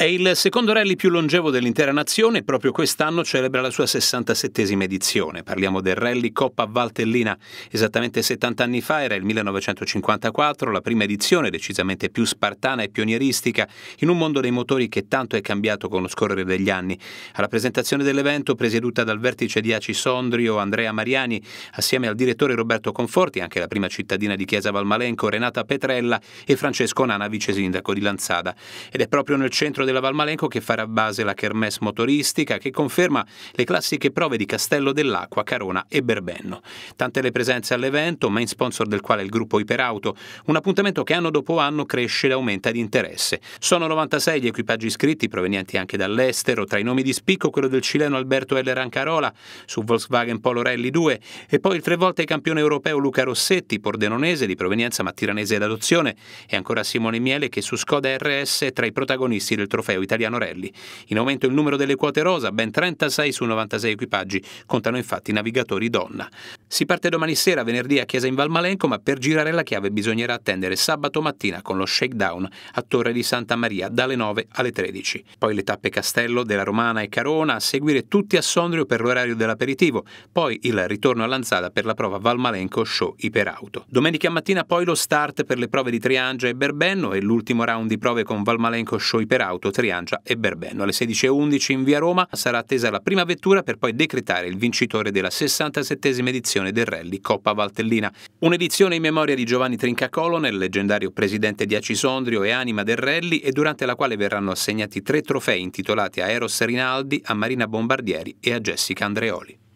È il secondo rally più longevo dell'intera nazione e proprio quest'anno celebra la sua 67esima edizione. Parliamo del rally Coppa Valtellina. Esattamente 70 anni fa era il 1954, la prima edizione decisamente più spartana e pionieristica in un mondo dei motori che tanto è cambiato con lo scorrere degli anni. Alla presentazione dell'evento, presieduta dal vertice di Aci Sondrio Andrea Mariani, assieme al direttore Roberto Conforti, anche la prima cittadina di Chiesa Valmalenco Renata Petrella e Francesco Nana, vice sindaco di Lanzada. Ed è proprio nel centro della Valmalenco che farà base la kermesse motoristica che conferma le classiche prove di Castello dell'Acqua, Carona e Berbenno. Tante le presenze all'evento, main sponsor del quale è il gruppo Iperauto, un appuntamento che anno dopo anno cresce ed aumenta di interesse. Sono 96 gli equipaggi iscritti provenienti anche dall'estero, tra i nomi di spicco quello del cileno Alberto L. Rancarola su Volkswagen Polo Rally 2 e poi il tre volte campione europeo Luca Rossetti, pordenonese di provenienza mattiranese d'adozione e ancora Simone Miele che su Skoda RS è tra i protagonisti del trofeo trofeo italiano rally. In aumento il numero delle quote rosa, ben 36 su 96 equipaggi, contano infatti navigatori donna. Si parte domani sera, venerdì a Chiesa in Valmalenco, ma per girare la chiave bisognerà attendere sabato mattina con lo shakedown a Torre di Santa Maria dalle 9 alle 13. Poi le tappe Castello, della Romana e Carona, a seguire tutti a Sondrio per l'orario dell'aperitivo, poi il ritorno all'anzada per la prova Valmalenco Show Iperauto. Domenica mattina poi lo start per le prove di Triangia e Berbenno e l'ultimo round di prove con Valmalenco Show Iperauto, Triangia e Berbenno. Alle 16.11 in via Roma sarà attesa la prima vettura per poi decretare il vincitore della 67 edizione edizione del rally Coppa Valtellina. Un'edizione in memoria di Giovanni Trincacoloner, leggendario presidente di Acisondrio e anima del rally, e durante la quale verranno assegnati tre trofei intitolati a Eros Rinaldi, a Marina Bombardieri e a Jessica Andreoli.